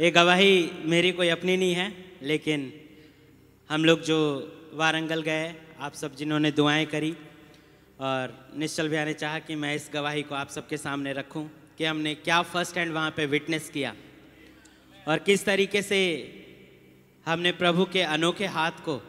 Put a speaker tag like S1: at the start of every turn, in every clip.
S1: ये गवाही मेरी कोई अपनी नहीं है लेकिन हम लोग जो वारंगल गए आप सब जिन्होंने दुआएं करी और निश्चल भैया ने चाहा कि मैं इस गवाही को आप सबके सामने रखूं कि हमने क्या फर्स्ट हैंड वहाँ पे विटनेस किया और किस तरीके से हमने प्रभु के अनोखे हाथ को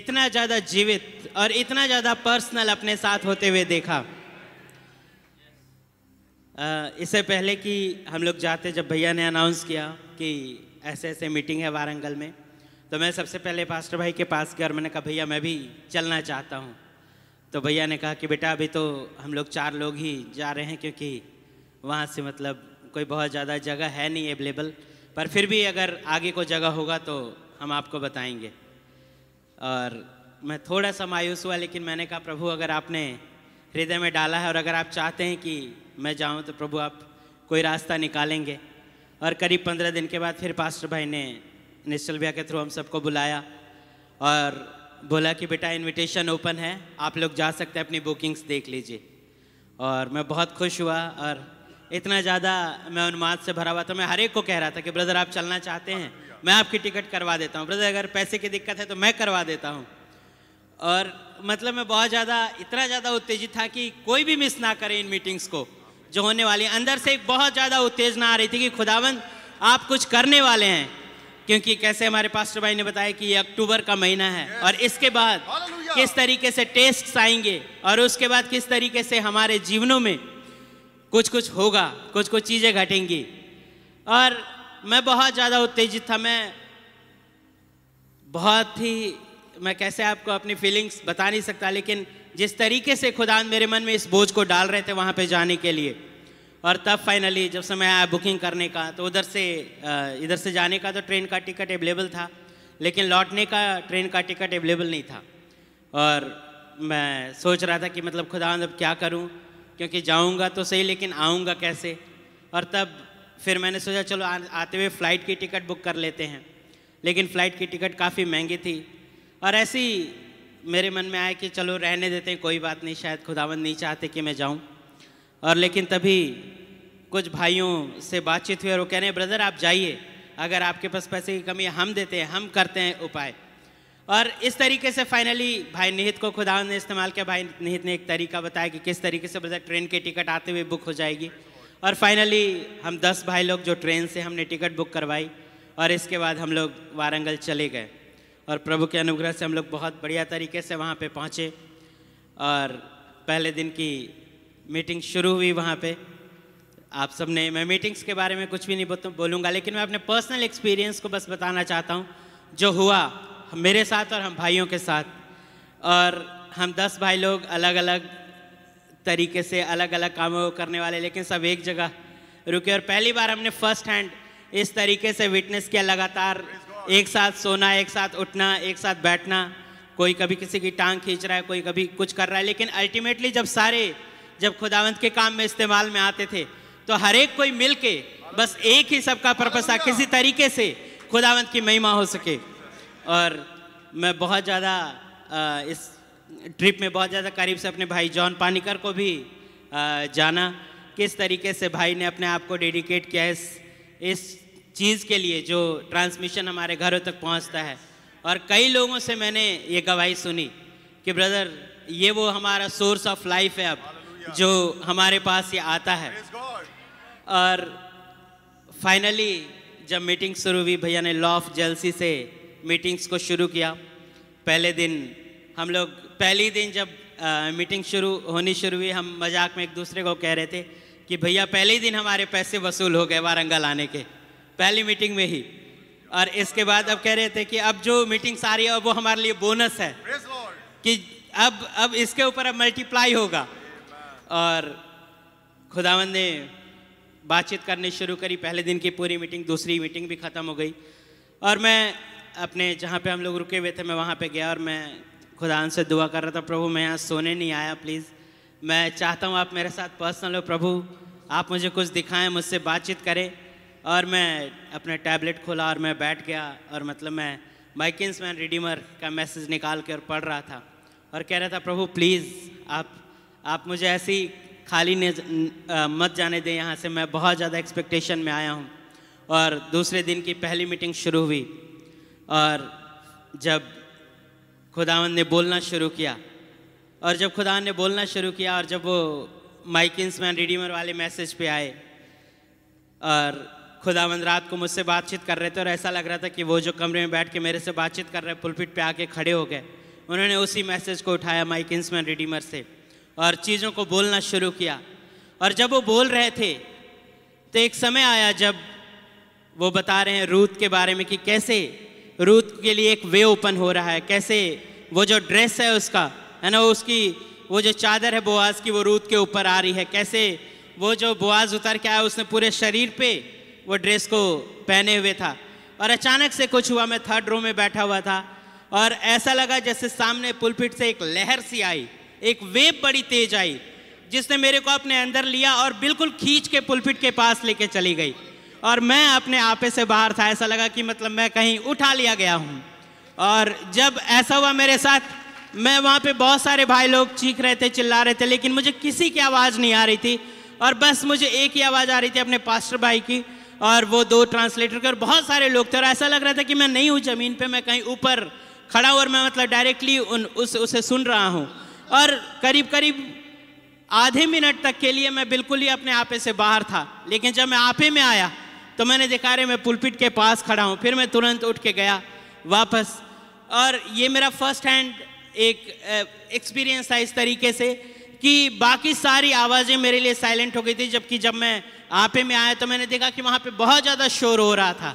S1: इतना ज़्यादा जीवित और इतना ज़्यादा पर्सनल अपने साथ होते हुए देखा इससे पहले कि हम लोग जाते जब भैया ने अनाउंस किया कि ऐसे ऐसे मीटिंग है वारंगल में तो मैं सबसे पहले पास्टर भाई के पास गया और मैंने कहा भैया मैं भी चलना चाहता हूँ तो भैया ने कहा कि बेटा अभी तो हम लोग चार लोग ही जा रहे हैं क्योंकि वहाँ से मतलब कोई बहुत ज़्यादा जगह है नहीं अवेलेबल पर फिर भी अगर आगे को जगह होगा तो हम आपको बताएंगे और मैं थोड़ा सा मायूस हुआ लेकिन मैंने कहा प्रभु अगर आपने हृदय में डाला है और अगर आप चाहते हैं कि मैं जाऊँ तो प्रभु आप कोई रास्ता निकालेंगे और करीब पंद्रह दिन के बाद फिर पास्टर भाई ने नेशनल भैया के थ्रू हम सबको बुलाया और बोला कि बेटा इनविटेशन ओपन है आप लोग जा सकते हैं अपनी बुकिंग्स देख लीजिए और मैं बहुत खुश हुआ और इतना ज़्यादा मैं उन्माद से भरा हुआ था मैं हर एक को कह रहा था कि ब्रदर आप चलना चाहते हैं मैं आपकी टिकट करवा देता हूँ ब्रदर अगर पैसे की दिक्कत है तो मैं करवा देता हूँ और मतलब मैं बहुत ज़्यादा इतना ज़्यादा उत्तेजित था कि कोई भी मिस ना करे इन मीटिंग्स को जो होने वाली है अंदर से एक बहुत ज़्यादा उत्तेजना आ रही थी कि खुदावंद आप कुछ करने वाले हैं क्योंकि कैसे हमारे पास्टर भाई ने बताया कि ये अक्टूबर का महीना है और इसके बाद किस तरीके से टेस्ट आएंगे और उसके बाद किस तरीके से हमारे जीवनों में कुछ कुछ होगा कुछ कुछ चीज़ें घटेंगी और मैं बहुत ज़्यादा उत्तेजित था मैं बहुत ही मैं कैसे आपको अपनी फीलिंग्स बता नहीं सकता लेकिन जिस तरीके से खुदा मेरे मन में इस बोझ को डाल रहे थे वहाँ पे जाने के लिए और तब फाइनली जब समय आया बुकिंग करने का तो उधर से इधर से जाने का तो ट्रेन का टिकट अवेलेबल था लेकिन लौटने का ट्रेन का टिकट अवेलेबल नहीं था और मैं सोच रहा था कि मतलब खुदा अब क्या करूँ क्योंकि जाऊँगा तो सही लेकिन आऊँगा कैसे और तब फिर मैंने सोचा चलो आ, आते हुए फ़्लाइट की टिकट बुक कर लेते हैं लेकिन फ़्लाइट की टिकट काफ़ी महंगी थी और ऐसी मेरे मन में आया कि चलो रहने देते हैं कोई बात नहीं शायद खुदावन नहीं चाहते कि मैं जाऊं और लेकिन तभी कुछ भाइयों से बातचीत हुई और वो कह रहे हैं ब्रदर आप जाइए अगर आपके पास पैसे की कमी हम देते हैं हम करते हैं उपाय और इस तरीके से फाइनली भाई निहित को खुदा ने इस्तेमाल किया भाई निहित ने एक तरीका बताया कि किस तरीके से ब्रदर ट्रेन के टिकट आते हुए बुक हो जाएगी और फाइनली हम दस भाई लोग जो ट्रेन से हमने टिकट बुक करवाई और इसके बाद हम लोग वारंगल चले गए और प्रभु के अनुग्रह से हम लोग बहुत बढ़िया तरीके से वहाँ पे पहुँचे और पहले दिन की मीटिंग शुरू हुई वहाँ पे आप सब ने मैं मीटिंग्स के बारे में कुछ भी नहीं बोलूँगा लेकिन मैं अपने पर्सनल एक्सपीरियंस को बस बताना चाहता हूँ जो हुआ मेरे साथ और हम भाइयों के साथ और हम दस भाई लोग अलग अलग तरीके से अलग अलग कामों को करने वाले लेकिन सब एक जगह रुके और पहली बार हमने फर्स्ट हैंड इस तरीके से विटनेस किया लगातार एक साथ सोना एक साथ उठना एक साथ बैठना कोई कभी किसी की टांग खींच रहा है कोई कभी कुछ कर रहा है लेकिन अल्टीमेटली जब सारे जब खुदावंत के काम में इस्तेमाल में आते थे तो हर एक कोई मिल के बस एक ही सबका पर्पस था किसी तरीके से खुदावंत की महिमा हो सके और मैं बहुत ज़्यादा इस ट्रिप में बहुत ज़्यादा करीब से अपने भाई जॉन पानीकर को भी आ, जाना किस तरीके से भाई ने अपने आप को डेडिकेट किया है इस इस चीज़ के लिए जो ट्रांसमिशन हमारे घरों तक पहुंचता है और कई लोगों से मैंने ये गवाही सुनी कि ब्रदर ये वो हमारा सोर्स ऑफ लाइफ है अब जो हमारे पास ये आता है और फाइनली जब मीटिंग शुरू हुई भैया ने लॉ ऑफ जेलसी से मीटिंग्स को शुरू किया पहले दिन हम लोग पहले दिन जब आ, मीटिंग शुरू होनी शुरू हुई हम मजाक में एक दूसरे को कह रहे थे कि भैया पहले ही दिन हमारे पैसे वसूल हो गए वारंगल आने के पहली मीटिंग में ही और इसके बाद अब कह रहे थे कि अब जो मीटिंग्स आ रही है वो हमारे लिए बोनस है कि अब अब इसके ऊपर अब मल्टीप्लाई होगा और खुदावन ने बातचीत करनी शुरू करी पहले दिन की पूरी मीटिंग दूसरी मीटिंग भी ख़त्म हो गई और मैं अपने जहाँ पे हम लोग रुके हुए थे मैं वहाँ पे गया और मैं खुदावन से दुआ कर रहा था प्रभु मैं यहाँ सोने नहीं आया प्लीज़ मैं चाहता हूँ आप मेरे साथ पर्सनल हो प्रभु आप मुझे कुछ दिखाएं मुझसे बातचीत करें और मैं अपने टैबलेट खोला और मैं बैठ गया और मतलब मैं माइकिंस मैन रिडीमर का मैसेज निकाल कर पढ़ रहा था और कह रहा था प्रभु प्लीज़ आप आप मुझे ऐसी खाली ने मत जाने दें यहाँ से मैं बहुत ज़्यादा एक्सपेक्टेशन में आया हूँ और दूसरे दिन की पहली मीटिंग शुरू हुई और जब खुदावन ने बोलना शुरू किया और जब खुदावन ने बोलना शुरू किया और जब वो माइकिंस मैन रिडीमर वाले मैसेज पे आए और खुदावंद रात को मुझसे बातचीत कर रहे थे और ऐसा लग रहा था कि वो जो कमरे में बैठ के मेरे से बातचीत कर रहे हैं पुलपिट पे आके खड़े हो गए उन्होंने उसी मैसेज को उठाया माई किन्समैन रिडीमर से और चीज़ों को बोलना शुरू किया और जब वो बोल रहे थे तो एक समय आया जब वो बता रहे हैं रूत के बारे में कि कैसे रूत के लिए एक वे ओपन हो रहा है कैसे वो जो ड्रेस है उसका है ना उसकी वो जो चादर है बुआज की वो रूत के ऊपर आ रही है कैसे वो जो बुआज उतर के आया उसने पूरे शरीर पे वो ड्रेस को पहने हुए था और अचानक से कुछ हुआ मैं थर्ड रो में बैठा हुआ था और ऐसा लगा जैसे सामने पुलपिट से एक लहर सी आई एक वेब बड़ी तेज आई जिसने मेरे को अपने अंदर लिया और बिल्कुल खींच के पुलपिट के पास लेके चली गई और मैं अपने आपे से बाहर था ऐसा लगा कि मतलब मैं कहीं उठा लिया गया हूँ और जब ऐसा हुआ मेरे साथ मैं वहाँ पे बहुत सारे भाई लोग चीख रहे थे चिल्ला रहे थे लेकिन मुझे किसी की आवाज़ नहीं आ रही थी और बस मुझे एक ही आवाज़ आ रही थी अपने पास्टर भाई की और वो दो ट्रांसलेटर कर बहुत सारे लोग थे और ऐसा लग रहा था कि मैं नहीं हूँ ज़मीन पे मैं कहीं ऊपर खड़ा हूँ और मैं मतलब डायरेक्टली उन उस उसे सुन रहा हूँ और करीब करीब आधे मिनट तक के लिए मैं बिल्कुल ही अपने आपे से बाहर था लेकिन जब मैं आपे में आया तो मैंने देखा रहे मैं पुलपिट के पास खड़ा हूँ फिर मैं तुरंत उठ के गया वापस और ये मेरा फर्स्ट हैंड एक एक्सपीरियंस था इस तरीके से कि बाकी सारी आवाज़ें मेरे लिए साइलेंट हो गई थी जबकि जब मैं आपे में आया तो मैंने देखा कि वहाँ पे बहुत ज़्यादा शोर हो रहा था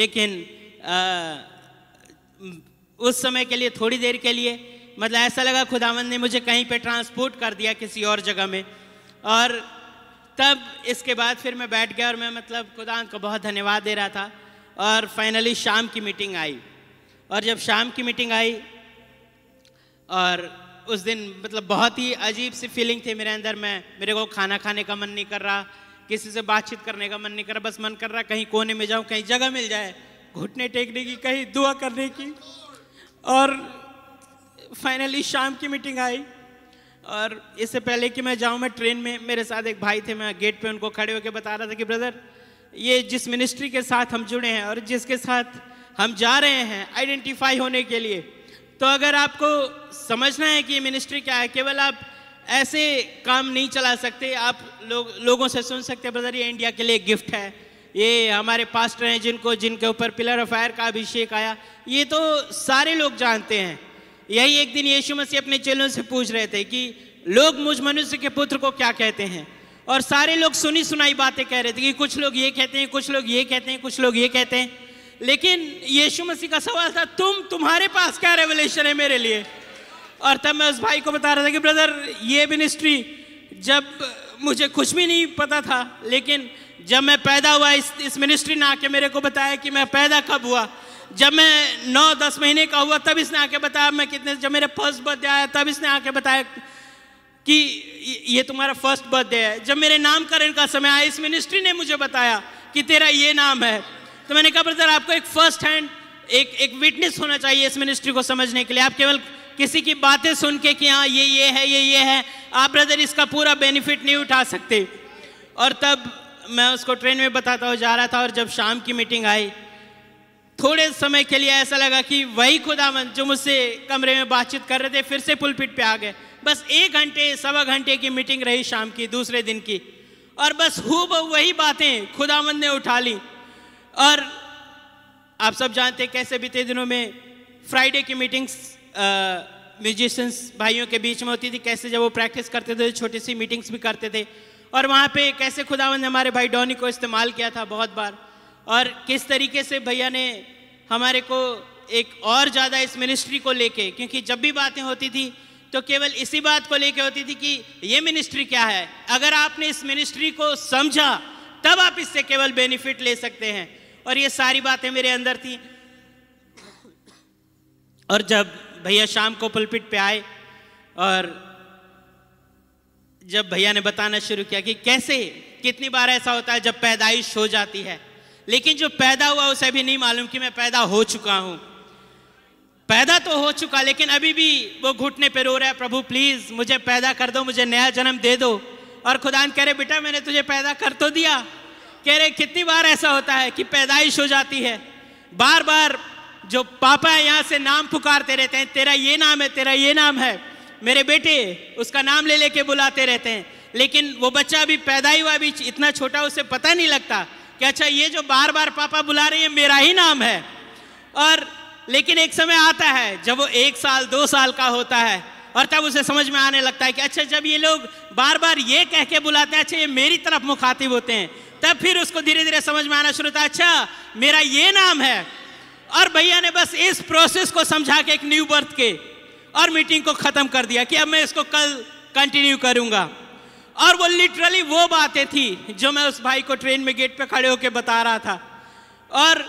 S1: लेकिन आ, उस समय के लिए थोड़ी देर के लिए मतलब ऐसा लगा खुदावन ने मुझे कहीं पे ट्रांसपोर्ट कर दिया किसी और जगह में और तब इसके बाद फिर मैं बैठ गया और मैं मतलब खुदा को बहुत धन्यवाद दे रहा था और फाइनली शाम की मीटिंग आई और जब शाम की मीटिंग आई और उस दिन मतलब बहुत ही अजीब सी फीलिंग थी मेरे अंदर में मेरे को खाना खाने का मन नहीं कर रहा किसी से बातचीत करने का मन नहीं कर रहा बस मन कर रहा कहीं कोने में जाऊँ कहीं जगह मिल जाए घुटने टेकने की कहीं दुआ करने की और फाइनली शाम की मीटिंग आई और इससे पहले कि मैं जाऊं मैं ट्रेन में मेरे साथ एक भाई थे मैं गेट पे उनको खड़े होकर बता रहा था कि ब्रदर ये जिस मिनिस्ट्री के साथ हम जुड़े हैं और जिसके साथ हम जा रहे हैं आइडेंटिफाई होने के लिए तो अगर आपको समझना है कि ये मिनिस्ट्री क्या है केवल आप ऐसे काम नहीं चला सकते आप लो, लोगों से सुन सकते ब्रदर ये इंडिया के लिए गिफ्ट है ये हमारे पास्टर हैं जिनको जिनके ऊपर पिलर ऑफ फायर का अभिषेक आया ये तो सारे लोग जानते हैं यही एक दिन यीशु मसीह अपने चेलों से पूछ रहे थे कि लोग मुझ मनुष्य के पुत्र को क्या कहते हैं और सारे लोग सुनी सुनाई बातें कह रहे थे कि कुछ लोग ये कहते हैं कुछ लोग ये कहते हैं कुछ लोग ये कहते हैं लेकिन यीशु मसीह का सवाल था तुम तुम्हारे पास क्या रेवलेशन है मेरे लिए और तब मैं उस भाई को बता रहा था कि ब्रदर ये मिनिस्ट्री जब मुझे कुछ भी नहीं पता था लेकिन जब मैं पैदा हुआ इस इस मिनिस्ट्री ने आके मेरे को बताया कि मैं पैदा कब हुआ जब मैं नौ दस महीने का हुआ तब इसने आके बताया मैं कितने जब मेरे फर्स्ट बर्थडे आया तब इसने आके बताया कि ये तुम्हारा फर्स्ट बर्थडे है जब मेरे नामकरण का समय आया इस मिनिस्ट्री ने मुझे बताया कि तेरा ये नाम है तो मैंने कहा ब्रदर आपको एक फर्स्ट हैंड एक एक विटनेस होना चाहिए इस मिनिस्ट्री को समझने के लिए आप केवल किसी की बातें सुन के कि हाँ ये ये है ये ये है आप ब्रदर इसका पूरा बेनिफिट नहीं उठा सकते और तब मैं उसको ट्रेन में बताता हुआ जा रहा था और जब शाम की मीटिंग आई थोड़े समय के लिए ऐसा लगा कि वही खुदावन जो मुझसे कमरे में बातचीत कर रहे थे फिर से पुलपिट पे आ गए बस एक घंटे सवा घंटे की मीटिंग रही शाम की दूसरे दिन की और बस हु वही बातें खुदावन ने उठा ली और आप सब जानते हैं कैसे बीते दिनों में फ्राइडे की मीटिंग्स म्यूजिशंस भाइयों के बीच में होती थी कैसे जब वो प्रैक्टिस करते थे छोटी सी मीटिंग्स भी करते थे और वहाँ पे कैसे खुदावन ने हमारे भाई डॉनी को इस्तेमाल किया था बहुत बार और किस तरीके से भैया ने हमारे को एक और ज़्यादा इस मिनिस्ट्री को लेके क्योंकि जब भी बातें होती थी तो केवल इसी बात को लेके होती थी कि ये मिनिस्ट्री क्या है अगर आपने इस मिनिस्ट्री को समझा तब आप इससे केवल बेनिफिट ले सकते हैं और ये सारी बातें मेरे अंदर थी और जब भैया शाम को पलपिट पे आए और जब भैया ने बताना शुरू किया कि कैसे कितनी बार ऐसा होता है जब पैदाइश हो जाती है लेकिन जो पैदा हुआ उसे भी नहीं मालूम कि मैं पैदा हो चुका हूं पैदा तो हो चुका लेकिन अभी भी वो घुटने पर रो रहा है प्रभु प्लीज मुझे पैदा कर दो मुझे नया जन्म दे दो और खुदा रहे बेटा मैंने तुझे पैदा कर तो दिया कह रहे कितनी बार ऐसा होता है कि पैदाइश हो जाती है बार बार जो पापा है यहाँ से नाम पुकारते रहते हैं तेरा ये नाम है तेरा ये नाम है मेरे बेटे उसका नाम ले लेके बुलाते रहते हैं लेकिन वो बच्चा अभी पैदा ही हुआ अभी इतना छोटा उसे पता नहीं लगता कि अच्छा ये जो बार बार पापा बुला रहे हैं मेरा ही नाम है और लेकिन एक समय आता है जब वो एक साल दो साल का होता है और तब उसे समझ में आने लगता है कि अच्छा जब ये लोग बार बार ये कह के बुलाते हैं अच्छा ये मेरी तरफ मुखातिब होते हैं तब फिर उसको धीरे धीरे समझ में आना शुरू था अच्छा मेरा ये नाम है और भैया ने बस इस प्रोसेस को समझा के एक न्यू बर्थ के और मीटिंग को ख़त्म कर दिया कि अब मैं इसको कल कंटिन्यू करूंगा और वो लिटरली वो बातें थी जो मैं उस भाई को ट्रेन में गेट पे खड़े होकर बता रहा था और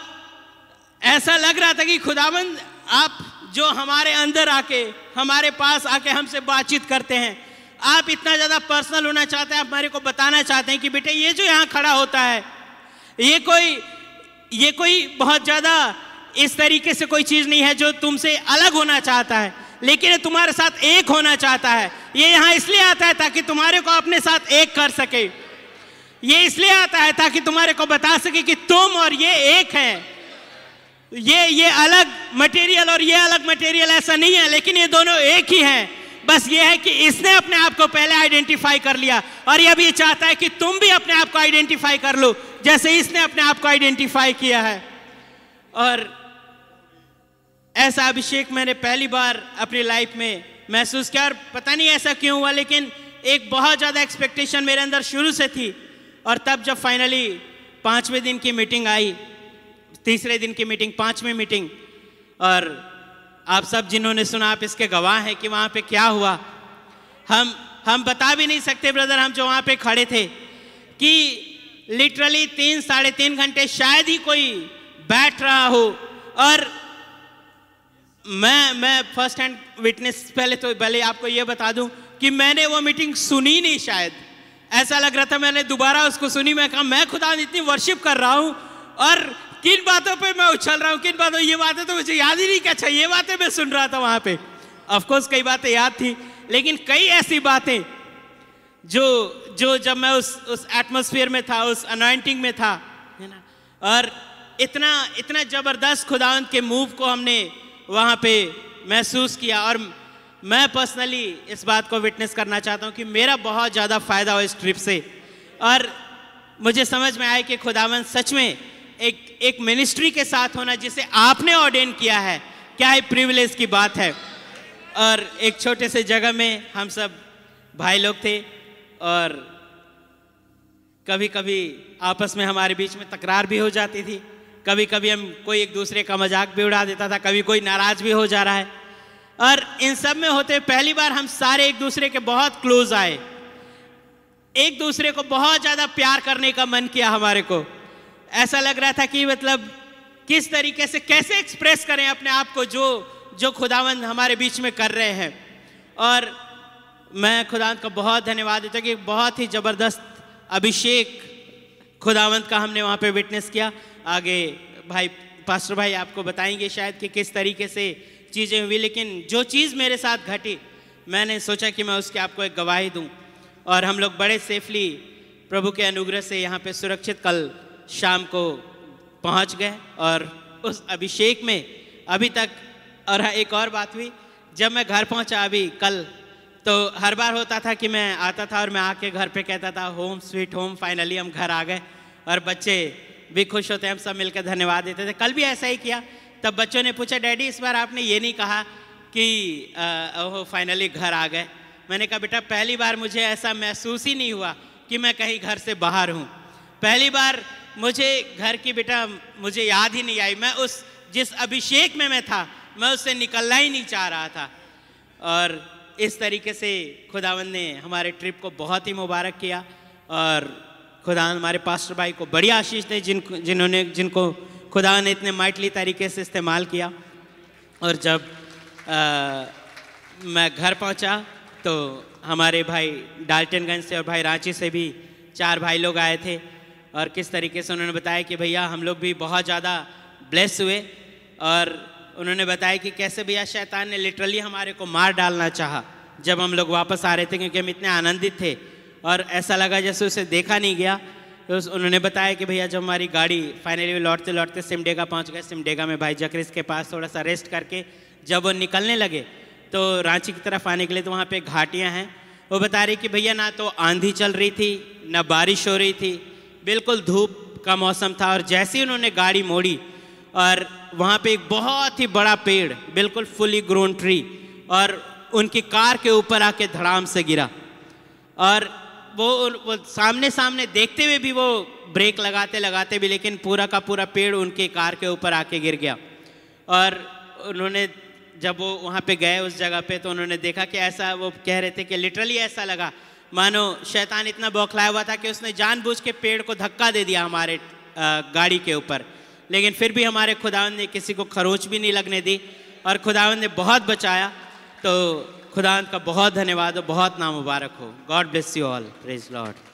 S1: ऐसा लग रहा था कि खुदाबंद आप जो हमारे अंदर आके हमारे पास आके हमसे बातचीत करते हैं आप इतना ज़्यादा पर्सनल होना चाहते हैं आप हमारे को बताना चाहते हैं कि बेटे ये जो यहाँ खड़ा होता है ये कोई ये कोई बहुत ज़्यादा इस तरीके से कोई चीज़ नहीं है जो तुमसे अलग होना चाहता है लेकिन तुम्हारे साथ एक होना चाहता है ये यहाँ इसलिए आता है ताकि तुम्हारे को अपने साथ एक कर सके ये इसलिए आता है ताकि तुम्हारे को बता सके कि तुम और ये एक है ये ये अलग मटेरियल और ये अलग मटेरियल ऐसा नहीं है लेकिन ये दोनों एक ही हैं बस ये है कि इसने अपने आप को पहले आइडेंटिफाई कर लिया और ये भी चाहता है कि तुम भी अपने आप को आइडेंटिफाई कर लो जैसे इसने अपने आप को आइडेंटिफाई किया है और ऐसा अभिषेक मैंने पहली बार अपनी लाइफ में महसूस किया और पता नहीं ऐसा क्यों हुआ लेकिन एक बहुत ज़्यादा एक्सपेक्टेशन मेरे अंदर शुरू से थी और तब जब फाइनली पाँचवें दिन की मीटिंग आई तीसरे दिन की मीटिंग पाँचवीं मीटिंग और आप सब जिन्होंने सुना आप इसके गवाह हैं कि वहाँ पे क्या हुआ हम हम बता भी नहीं सकते ब्रदर हम जो वहाँ पे खड़े थे कि लिटरली तीन साढ़े तीन घंटे शायद ही कोई बैठ रहा हो और मैं मैं फर्स्ट हैंड विटनेस पहले तो पहले आपको ये बता दूं कि मैंने वो मीटिंग सुनी नहीं शायद ऐसा लग रहा था मैंने दोबारा उसको सुनी मैं कहा मैं खुदा इतनी वर्शिप कर रहा हूँ और किन बातों पे मैं उछल रहा हूँ किन बातों ये बातें तो मुझे याद ही नहीं क्या अच्छा ये बातें मैं सुन रहा था वहां पे ऑफकोर्स कई बातें याद थी लेकिन कई ऐसी बातें जो जो जब मैं उस उस एटमोसफियर में था उस अनाइंटिंग में था है ना और इतना इतना ज़बरदस्त खुदावंत के मूव को हमने वहाँ पे महसूस किया और मैं पर्सनली इस बात को विटनेस करना चाहता हूँ कि मेरा बहुत ज़्यादा फ़ायदा हो इस ट्रिप से और मुझे समझ में आया कि खुदावन सच में एक एक मिनिस्ट्री के साथ होना जिसे आपने ऑर्डेन किया है क्या ही प्रिविलेज की बात है और एक छोटे से जगह में हम सब भाई लोग थे और कभी कभी आपस में हमारे बीच में तकरार भी हो जाती थी कभी कभी हम कोई एक दूसरे का मजाक भी उड़ा देता था कभी कोई नाराज भी हो जा रहा है और इन सब में होते पहली बार हम सारे एक दूसरे के बहुत क्लोज आए एक दूसरे को बहुत ज़्यादा प्यार करने का मन किया हमारे को ऐसा लग रहा था कि मतलब किस तरीके से कैसे एक्सप्रेस करें अपने आप को जो जो खुदावंद हमारे बीच में कर रहे हैं और मैं खुदावंत का बहुत धन्यवाद देता हूँ कि बहुत ही ज़बरदस्त अभिषेक खुदावंत का हमने वहाँ पे विटनेस किया आगे भाई पास्टर भाई आपको बताएंगे शायद कि किस तरीके से चीज़ें हुई लेकिन जो चीज़ मेरे साथ घटी मैंने सोचा कि मैं उसके आपको एक गवाही दूँ और हम लोग बड़े सेफली प्रभु के अनुग्रह से यहाँ पे सुरक्षित कल शाम को पहुंच गए और उस अभिषेक में अभी तक और हाँ, एक और बात हुई जब मैं घर पहुंचा अभी कल तो हर बार होता था कि मैं आता था और मैं आके घर पे कहता था होम स्वीट होम फाइनली हम घर आ गए और बच्चे भी खुश होते हैं हम सब मिलकर धन्यवाद देते थे कल भी ऐसा ही किया तब बच्चों ने पूछा डैडी इस बार आपने ये नहीं कहा कि ओह फाइनली घर आ गए मैंने कहा बेटा पहली बार मुझे ऐसा महसूस ही नहीं हुआ कि मैं कहीं घर से बाहर हूँ पहली बार मुझे घर की बेटा मुझे याद ही नहीं आई मैं उस जिस अभिषेक में मैं था मैं उससे निकलना ही नहीं चाह रहा था और इस तरीके से खुदावन ने हमारे ट्रिप को बहुत ही मुबारक किया और खुदा हमारे पास्टर भाई को बड़ी आशीष दे जिन जिन्होंने जिनको खुदा ने इतने माइटली तरीके से इस्तेमाल किया और जब आ, मैं घर पहुंचा तो हमारे भाई डाल्टनगंज से और भाई रांची से भी चार भाई लोग आए थे और किस तरीके से उन्होंने बताया कि भैया हम लोग भी बहुत ज़्यादा ब्लेस हुए और उन्होंने बताया कि कैसे भैया शैतान ने लिटरली हमारे को मार डालना चाहा जब हम लोग वापस आ रहे थे क्योंकि हम इतने आनंदित थे और ऐसा लगा जैसे उसे देखा नहीं गया तो उन्होंने बताया कि भैया जब हमारी गाड़ी फाइनली लौटते लौटते सिमडेगा पहुँच गए सिमडेगा में भाई जक्रिस के पास थोड़ा सा रेस्ट करके जब वो निकलने लगे तो रांची की तरफ आने के लिए तो वहाँ पर घाटियाँ हैं वो बता रही कि भैया ना तो आंधी चल रही थी ना बारिश हो रही थी बिल्कुल धूप का मौसम था और जैसे ही उन्होंने गाड़ी मोड़ी और वहाँ पे एक बहुत ही बड़ा पेड़ बिल्कुल फुली ग्रोन ट्री और उनकी कार के ऊपर आके धड़ाम से गिरा और वो वो सामने सामने देखते हुए भी वो ब्रेक लगाते लगाते भी लेकिन पूरा का पूरा पेड़ उनके कार के ऊपर आके गिर गया और उन्होंने जब वो वहाँ पे गए उस जगह पे तो उन्होंने देखा कि ऐसा वो कह रहे थे कि लिटरली ऐसा लगा मानो शैतान इतना बौखलाया हुआ था कि उसने जानबूझ के पेड़ को धक्का दे दिया हमारे गाड़ी के ऊपर लेकिन फिर भी हमारे खुदावन ने किसी को खरोच भी नहीं लगने दी और खुदावन ने बहुत बचाया तो खुदावन का बहुत धन्यवाद और बहुत नाम मुबारक हो God bless you all praise Lord